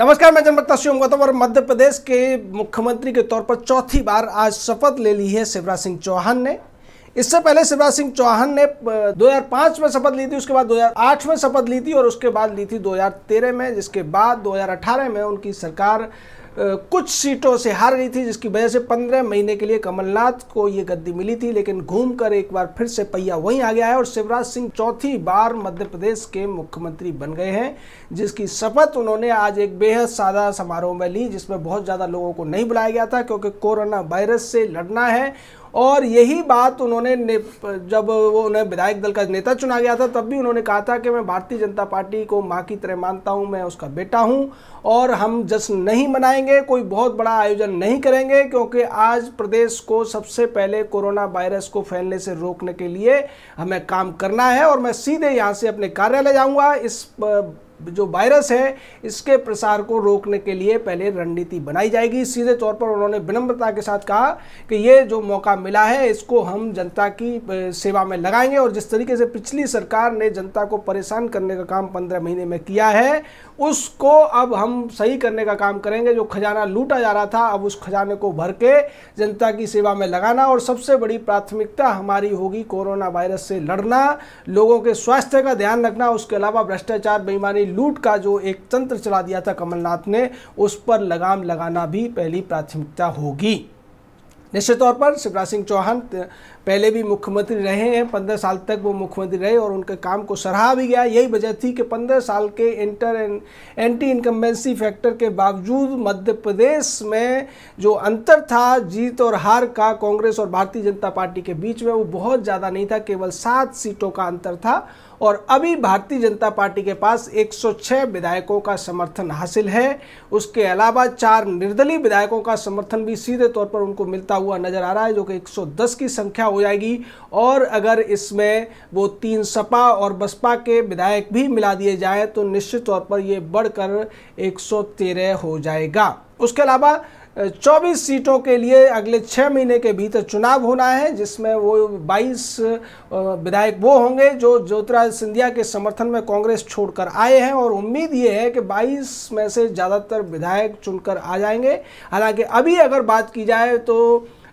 नमस्कार मैं जनपद शिवम गौतम और मध्य प्रदेश के मुख्यमंत्री के तौर पर चौथी बार आज शपथ ले ली है शिवराज सिंह चौहान ने इससे पहले शिवराज सिंह चौहान ने 2005 में शपथ ली थी उसके बाद 2008 में शपथ ली थी और उसके बाद ली थी 2013 में जिसके बाद 2018 में उनकी सरकार कुछ सीटों से हार गई थी जिसकी वजह से पंद्रह महीने के लिए कमलनाथ को ये गद्दी मिली थी लेकिन घूमकर एक बार फिर से पहिया वहीं आ गया है और शिवराज सिंह चौथी बार मध्य प्रदेश के मुख्यमंत्री बन गए हैं जिसकी शपथ उन्होंने आज एक बेहद सादा समारोह में ली जिसमें बहुत ज़्यादा लोगों को नहीं बुलाया गया था क्योंकि कोरोना वायरस से लड़ना है और यही बात उन्होंने जब वो उन्हें विधायक दल का नेता चुना गया था तब भी उन्होंने कहा था कि मैं भारतीय जनता पार्टी को माँ की तरह मानता हूँ मैं उसका बेटा हूँ और हम जश्न नहीं मनाएंगे कोई बहुत बड़ा आयोजन नहीं करेंगे क्योंकि आज प्रदेश को सबसे पहले कोरोना वायरस को फैलने से रोकने के लिए हमें काम करना है और मैं सीधे यहाँ से अपने कार्यालय जाऊँगा इस जो वायरस है इसके प्रसार को रोकने के लिए पहले रणनीति बनाई जाएगी सीधे तौर पर उन्होंने विनम्रता के साथ कहा कि ये जो मौका मिला है इसको हम जनता की सेवा में लगाएंगे और जिस तरीके से पिछली सरकार ने जनता को परेशान करने का काम पंद्रह महीने में किया है उसको अब हम सही करने का काम करेंगे जो खजाना लूटा जा रहा था अब उस खजाने को भर के जनता की सेवा में लगाना और सबसे बड़ी प्राथमिकता हमारी होगी कोरोना वायरस से लड़ना लोगों के स्वास्थ्य का ध्यान रखना उसके अलावा भ्रष्टाचार बेईमानी लूट का जो एक तंत्र चला दिया था कमलनाथ ने उस पर लगाम लगाना भी पहली प्राथमिकता होगी निश्चित तौर पर शिवराज सिंह चौहान पहले भी मुख्यमंत्री रहे हैं पंद्रह साल तक वो मुख्यमंत्री रहे और उनके काम को सराहा भी गया यही वजह थी कि पंद्रह साल के इंटर एंटी इनकम्बेंसी फैक्टर के बावजूद मध्य प्रदेश में जो अंतर था जीत और हार का कांग्रेस और भारतीय जनता पार्टी के बीच में वो बहुत ज़्यादा नहीं था केवल सात सीटों का अंतर था और अभी भारतीय जनता पार्टी के पास 106 विधायकों का समर्थन हासिल है उसके अलावा चार निर्दलीय विधायकों का समर्थन भी सीधे तौर पर उनको मिलता हुआ नज़र आ रहा है जो कि 110 की संख्या हो जाएगी और अगर इसमें वो तीन सपा और बसपा के विधायक भी मिला दिए जाए तो निश्चित तौर पर ये बढ़कर 113 हो जाएगा उसके अलावा 24 सीटों के लिए अगले छः महीने के भीतर चुनाव होना है जिसमें वो 22 विधायक वो होंगे जो ज्योतिराज सिंधिया के समर्थन में कांग्रेस छोड़कर आए हैं और उम्मीद ये है कि 22 में से ज़्यादातर विधायक चुनकर आ जाएंगे हालांकि अभी अगर बात की जाए तो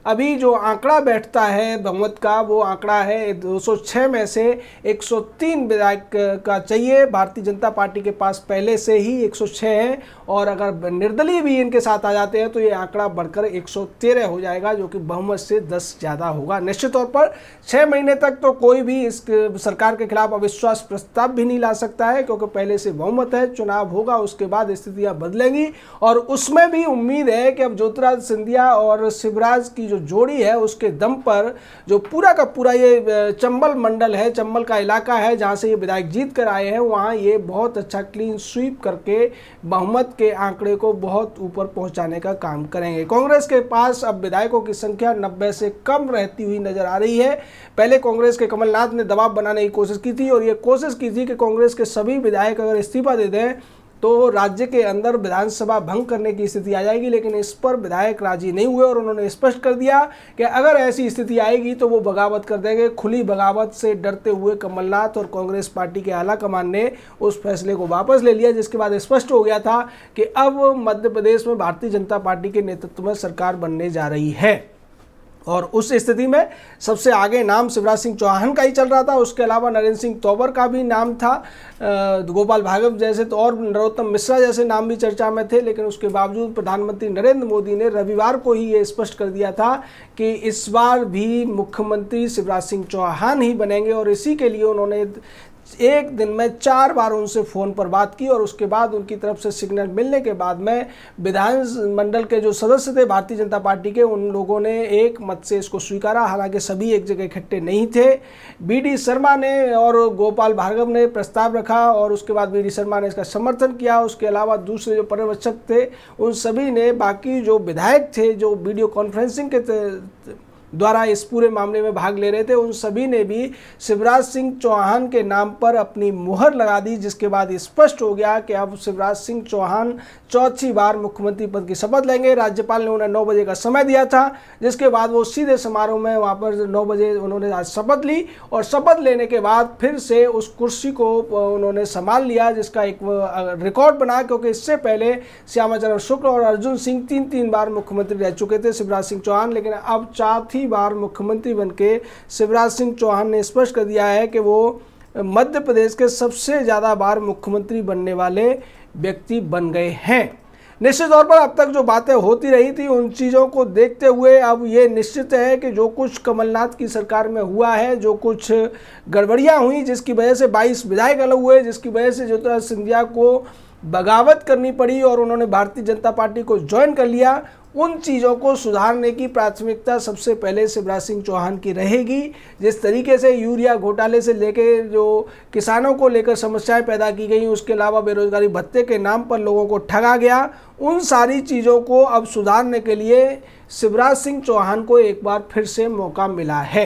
अभी जो आंकड़ा बैठता है बहुमत का वो आंकड़ा है 206 में से 103 विधायक का चाहिए भारतीय जनता पार्टी के पास पहले से ही 106 है और अगर निर्दलीय भी इनके साथ आ जाते हैं तो ये आंकड़ा बढ़कर 113 हो जाएगा जो कि बहुमत से 10 ज़्यादा होगा निश्चित तौर पर छः महीने तक तो कोई भी इस सरकार के खिलाफ अविश्वास प्रस्ताव भी नहीं ला सकता है क्योंकि पहले से बहुमत है चुनाव होगा उसके बाद स्थितियाँ बदलेंगी और उसमें भी उम्मीद है कि अब ज्योतिराज सिंधिया और शिवराज की जो जोड़ी है उसके दम पर जो पूरा का पूरा ये चंबल मंडल है चंबल का इलाका है जहाँ से ये विधायक जीत कर आए हैं वहाँ ये बहुत अच्छा क्लीन स्वीप करके बहुमत के आंकड़े को बहुत ऊपर पहुँचाने का काम करेंगे कांग्रेस के पास अब विधायकों की संख्या नब्बे से कम रहती हुई नजर आ रही है पहले कांग्रेस के कमलनाथ ने दबाव बनाने की कोशिश की थी और ये कोशिश की थी कि कांग्रेस के सभी विधायक अगर इस्तीफा दे दें तो राज्य के अंदर विधानसभा भंग करने की स्थिति आ जाएगी लेकिन इस पर विधायक राजी नहीं हुए और उन्होंने स्पष्ट कर दिया कि अगर ऐसी स्थिति आएगी तो वो बगावत कर देंगे खुली बगावत से डरते हुए कमलनाथ और कांग्रेस पार्टी के आला कमान ने उस फैसले को वापस ले लिया जिसके बाद स्पष्ट हो गया था कि अब मध्य प्रदेश में भारतीय जनता पार्टी के नेतृत्व में सरकार बनने जा रही है और उस स्थिति में सबसे आगे नाम शिवराज सिंह चौहान का ही चल रहा था उसके अलावा नरेंद्र सिंह तोमर का भी नाम था गोपाल भार्गव जैसे तो और नरोत्तम मिश्रा जैसे नाम भी चर्चा में थे लेकिन उसके बावजूद प्रधानमंत्री नरेंद्र मोदी ने रविवार को ही ये स्पष्ट कर दिया था कि इस बार भी मुख्यमंत्री शिवराज सिंह चौहान ही बनेंगे और इसी के लिए उन्होंने एक दिन में चार बार उनसे फ़ोन पर बात की और उसके बाद उनकी तरफ से सिग्नल मिलने के बाद में विधान मंडल के जो सदस्य थे भारतीय जनता पार्टी के उन लोगों ने एक मत से इसको स्वीकारा हालांकि सभी एक जगह इकट्ठे नहीं थे बीडी शर्मा ने और गोपाल भार्गव ने प्रस्ताव रखा और उसके बाद बी शर्मा ने इसका समर्थन किया उसके अलावा दूसरे जो पर्यवेक्षक थे उन सभी ने बाकी जो विधायक थे जो वीडियो कॉन्फ्रेंसिंग के द्वारा इस पूरे मामले में भाग ले रहे थे उन सभी ने भी शिवराज सिंह चौहान के नाम पर अपनी मुहर लगा दी जिसके बाद स्पष्ट हो गया कि अब शिवराज सिंह चौहान चौथी बार मुख्यमंत्री पद की शपथ लेंगे राज्यपाल ने उन्हें नौ बजे का समय दिया था जिसके बाद वो सीधे समारोह में वहाँ पर नौ बजे उन्होंने आज शपथ ली और शपथ लेने के बाद फिर से उस कुर्सी को उन्होंने संभाल लिया जिसका एक रिकॉर्ड बना क्योंकि इससे पहले श्यामाचरण शुक्ल और अर्जुन सिंह तीन तीन बार मुख्यमंत्री रह चुके थे शिवराज सिंह चौहान लेकिन अब चौथी तीसरी बार मुख्यमंत्री बन के शिवराज सिंह चौहान ने स्पष्ट कर दिया है कि वो मध्य प्रदेश के सबसे ज़्यादा बार मुख्यमंत्री बनने वाले व्यक्ति बन गए हैं निश्चित तौर पर अब तक जो बातें होती रही थी उन चीज़ों को देखते हुए अब ये निश्चित है कि जो कुछ कमलनाथ की सरकार में हुआ है जो कुछ गड़बड़ियाँ हुई जिसकी वजह से 22 विधायक अलग हुए जिसकी वजह से ज्योतिराज सिंधिया को बगावत करनी पड़ी और उन्होंने भारतीय जनता पार्टी को ज्वाइन कर लिया उन चीज़ों को सुधारने की प्राथमिकता सबसे पहले शिवराज सिंह चौहान की रहेगी जिस तरीके से यूरिया घोटाले से लेकर जो किसानों को लेकर समस्याएं पैदा की गई उसके अलावा बेरोजगारी भत्ते के नाम पर लोगों को ठगा गया उन सारी चीज़ों को अब सुधारने के लिए शिवराज सिंह चौहान को एक बार फिर से मौका मिला है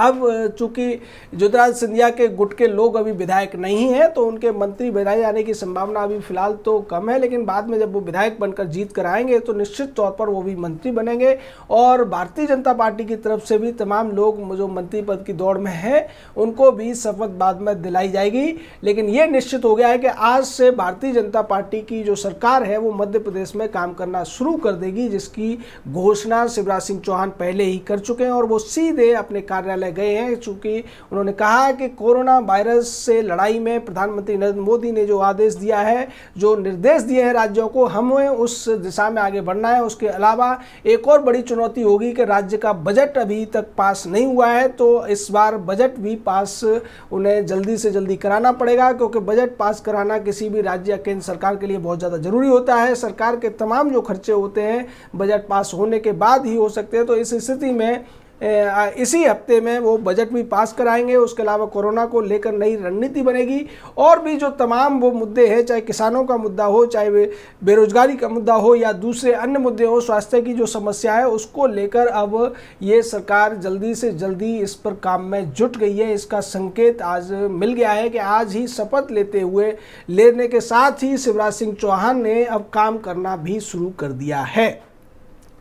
अब चूंकि ज्योतिराज सिंधिया के गुट के लोग अभी विधायक नहीं हैं तो उनके मंत्री बनाए जाने की संभावना अभी फिलहाल तो कम है लेकिन बाद में जब वो विधायक बनकर जीत कर आएंगे तो निश्चित तौर पर वो भी मंत्री बनेंगे और भारतीय जनता पार्टी की तरफ से भी तमाम लोग जो मंत्री पद की दौड़ में हैं उनको भी शपथ बाद में दिलाई जाएगी लेकिन ये निश्चित हो गया है कि आज से भारतीय जनता पार्टी की जो सरकार है वो मध्य प्रदेश में काम करना शुरू कर देगी जिसकी घोषणा शिवराज सिंह चौहान पहले ही कर चुके हैं और वो सीधे अपने कार्यालय में गए हैं चूंकि उन्होंने कहा कि कोरोना वायरस से लड़ाई में प्रधानमंत्री नरेंद्र मोदी ने जो आदेश दिया है जो निर्देश दिए हैं राज्यों को हमें उस दिशा में आगे बढ़ना है उसके अलावा एक और बड़ी चुनौती होगी कि राज्य का बजट अभी तक पास नहीं हुआ है तो इस बार बजट भी पास उन्हें जल्दी से जल्दी कराना पड़ेगा क्योंकि बजट पास कराना किसी भी राज्य या केंद्र सरकार के लिए बहुत ज़्यादा ज़रूरी होता है सरकार के तमाम जो खर्चे होते हैं बजट पास होने के बाद ही हो सकते हैं तो इस स्थिति में इसी हफ्ते में वो बजट भी पास कराएंगे उसके अलावा कोरोना को लेकर नई रणनीति बनेगी और भी जो तमाम वो मुद्दे हैं चाहे किसानों का मुद्दा हो चाहे बेरोजगारी का मुद्दा हो या दूसरे अन्य मुद्दे हो स्वास्थ्य की जो समस्या है उसको लेकर अब ये सरकार जल्दी से जल्दी इस पर काम में जुट गई है इसका संकेत आज मिल गया है कि आज ही शपथ लेते हुए लेने के साथ ही शिवराज सिंह चौहान ने अब काम करना भी शुरू कर दिया है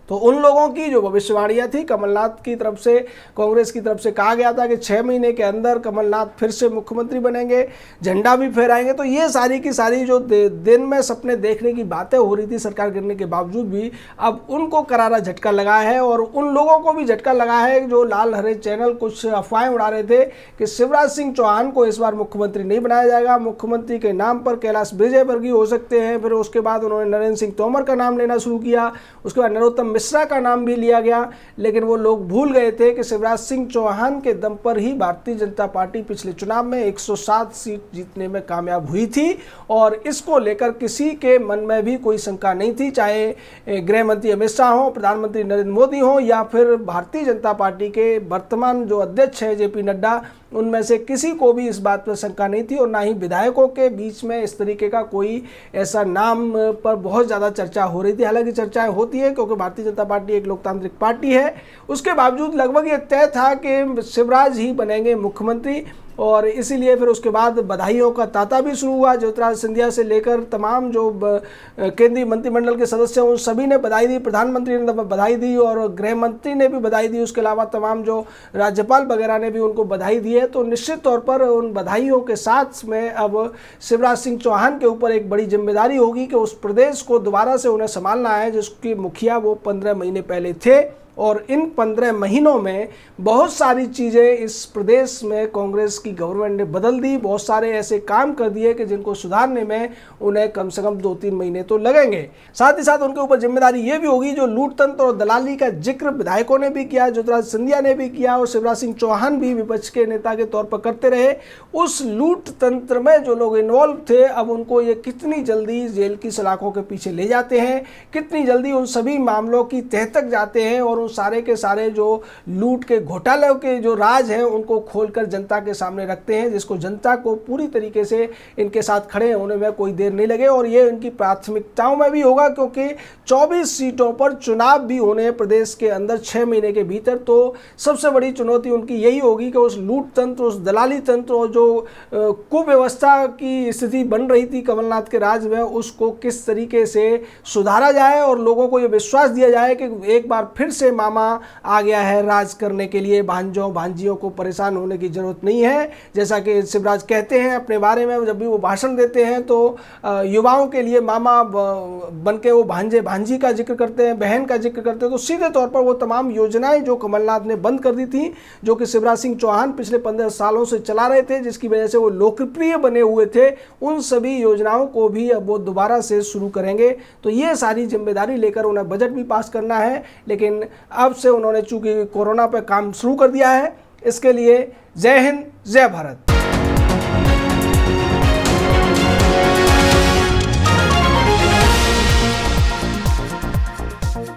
तो उन लोगों की जो भविष्यवाणियाँ थी कमलनाथ की तरफ से कांग्रेस की तरफ से कहा गया था कि छः महीने के अंदर कमलनाथ फिर से मुख्यमंत्री बनेंगे झंडा भी फहराएंगे तो ये सारी की सारी जो दिन में सपने देखने की बातें हो रही थी सरकार गिरने के बावजूद भी अब उनको करारा झटका लगा है और उन लोगों को भी झटका लगा है जो लाल हरे चैनल कुछ अफवाहें उड़ा रहे थे कि शिवराज सिंह चौहान को इस बार मुख्यमंत्री नहीं बनाया जाएगा मुख्यमंत्री के नाम पर कैलाश विजयवर्गीय हो सकते हैं फिर उसके बाद उन्होंने नरेंद्र सिंह तोमर का नाम लेना शुरू किया उसके बाद नरोत्तम मिश्रा का नाम भी लिया गया लेकिन वो लोग भूल गए थे कि शिवराज सिंह चौहान के दम पर ही भारतीय जनता पार्टी पिछले चुनाव में 107 सीट जीतने में कामयाब हुई थी और इसको लेकर किसी के मन में भी कोई शंका नहीं थी चाहे गृह मंत्री अमित शाह हों प्रधानमंत्री नरेंद्र मोदी हों या फिर भारतीय जनता पार्टी के वर्तमान जो अध्यक्ष हैं जे पी नड्डा उनमें से किसी को भी इस बात पर शंका नहीं थी और ना ही विधायकों के बीच में इस तरीके का कोई ऐसा नाम पर बहुत ज़्यादा चर्चा हो रही थी हालांकि चर्चाएं होती है क्योंकि भारतीय जनता पार्टी एक लोकतांत्रिक पार्टी है उसके बावजूद लगभग ये तय था कि शिवराज ही बनेंगे मुख्यमंत्री और इसीलिए फिर उसके बाद बधाइयों का तांता भी शुरू हुआ ज्योतिराज सिंधिया से लेकर तमाम जो केंद्रीय मंत्रिमंडल के सदस्य हैं उन सभी ने बधाई दी प्रधानमंत्री ने बधाई दी और गृह मंत्री ने भी बधाई दी उसके अलावा तमाम जो राज्यपाल वगैरह ने भी उनको बधाई दी है तो निश्चित तौर पर उन बधाइयों के साथ में अब शिवराज सिंह चौहान के ऊपर एक बड़ी जिम्मेदारी होगी कि उस प्रदेश को दोबारा से उन्हें संभालना है जिसकी मुखिया वो पंद्रह महीने पहले थे और इन पंद्रह महीनों में बहुत सारी चीज़ें इस प्रदेश में कांग्रेस की गवर्नमेंट ने बदल दी बहुत सारे ऐसे काम कर दिए कि जिनको सुधारने में उन्हें कम से कम दो तीन महीने तो लगेंगे साथ ही साथ उनके ऊपर जिम्मेदारी ये भी होगी जो लूटतंत्र और दलाली का जिक्र विधायकों ने भी किया ज्योतिराज सिंधिया ने भी किया और शिवराज सिंह चौहान भी विपक्ष के नेता के तौर पर करते रहे उस लूट तंत्र में जो लोग इन्वॉल्व थे अब उनको ये कितनी जल्दी जेल की सलाखों के पीछे ले जाते हैं कितनी जल्दी उन सभी मामलों की तह तक जाते हैं और वो सारे के सारे जो लूट के घोटालों के जो राज हैं उनको खोलकर जनता के सामने रखते हैं जिसको जनता को पूरी तरीके से इनके साथ खड़े होने में कोई देर नहीं लगे और ये इनकी प्राथमिकताओं में भी होगा क्योंकि चौबीस सीटों पर चुनाव भी होने हैं प्रदेश के अंदर छः महीने के भीतर तो सबसे बड़ी चुनौती उनकी यही होगी कि उस लूट तंत्र उस दलाली तंत्र और जो कुव्यवस्था की स्थिति बन रही थी कमलनाथ के राज में उसको किस तरीके से सुधारा जाए और लोगों को ये विश्वास दिया जाए कि एक बार फिर से मामा आ गया है राज करने के लिए भांजों भांजियों को परेशान होने की ज़रूरत नहीं है जैसा कि शिवराज कहते हैं अपने बारे में जब भी वो भाषण देते हैं तो युवाओं के लिए मामा बन के वो भांजे भांजी का जिक्र करते हैं बहन का जिक्र करते हैं तो सीधे तौर पर वो तमाम योजनाएं जो कमलनाथ ने बंद कर दी थी जो कि शिवराज सिंह चौहान पिछले पंद्रह सालों से चला रहे थे जिसकी वजह से वो लोकप्रिय बने हुए थे उन सभी योजनाओं को भी अब वो दोबारा से शुरू करेंगे तो ये सारी जिम्मेदारी लेकर उन्हें बजट भी पास करना है लेकिन अब से उन्होंने चूंकि कोरोना पर काम शुरू कर दिया है इसके लिए जय हिंद जय भारत